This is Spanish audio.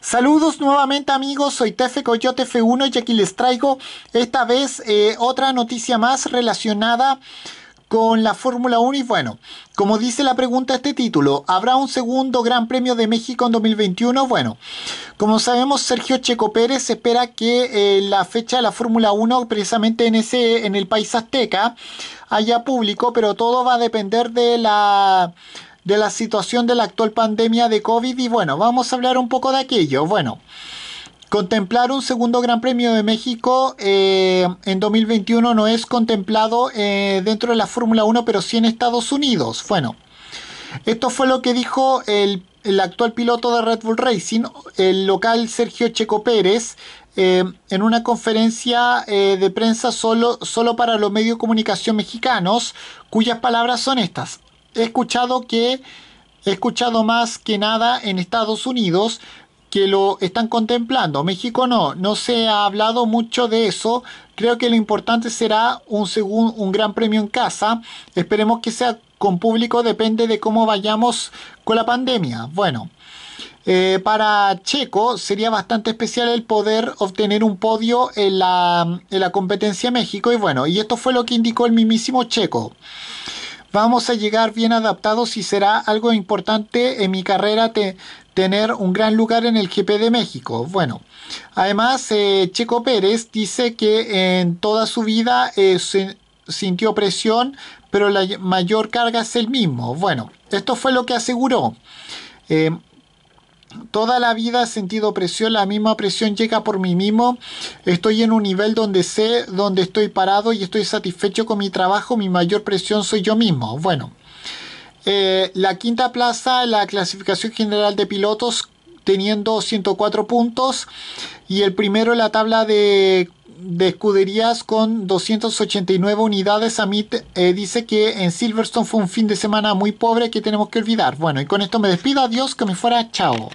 Saludos nuevamente amigos, soy Tefe Coyote F1 y aquí les traigo esta vez eh, otra noticia más relacionada con la Fórmula 1 y bueno, como dice la pregunta este título, ¿habrá un segundo Gran Premio de México en 2021? Bueno, como sabemos Sergio Checo Pérez espera que eh, la fecha de la Fórmula 1 precisamente en, ese, en el país azteca haya público, pero todo va a depender de la de la situación de la actual pandemia de COVID y bueno, vamos a hablar un poco de aquello. Bueno, contemplar un segundo Gran Premio de México eh, en 2021 no es contemplado eh, dentro de la Fórmula 1, pero sí en Estados Unidos. Bueno, esto fue lo que dijo el, actual piloto de Red Bull Racing, el local Sergio Checo Pérez, eh, en una conferencia de prensa solo, solo para los medios de comunicación mexicanos, cuyas palabras son estas he escuchado que he escuchado más que nada en Estados Unidos que lo están contemplando. México no, no se ha hablado mucho de eso. Creo que lo importante será un, un gran premio en casa. Esperemos que sea con público, depende de cómo vayamos con la pandemia. Bueno, eh, para Checo sería bastante especial el poder obtener un podio en la, en la competencia México. Y bueno, y esto fue lo que indicó el mismísimo Checo. Vamos a llegar bien adaptados y será algo importante en mi carrera tener un gran lugar en el GP de México. Bueno, además eh, Checo Pérez dice que en toda su vida eh, sintió presión, pero la mayor carga es el mismo. Bueno, esto fue lo que aseguró. Eh, toda la vida he sentido presión, la misma presión llega por mí mismo, estoy en un nivel donde sé donde estoy parado y estoy satisfecho con mi trabajo, mi mayor presión soy yo mismo. Bueno, eh, la quinta plaza, la clasificación general de pilotos teniendo 104 puntos y el primero en la tabla de, escuderías con 289 unidades. A eh, dice que en Silverstone fue un fin de semana muy pobre que tenemos que olvidar. Bueno, y con esto me despido. Adiós, que me fuera. Chao.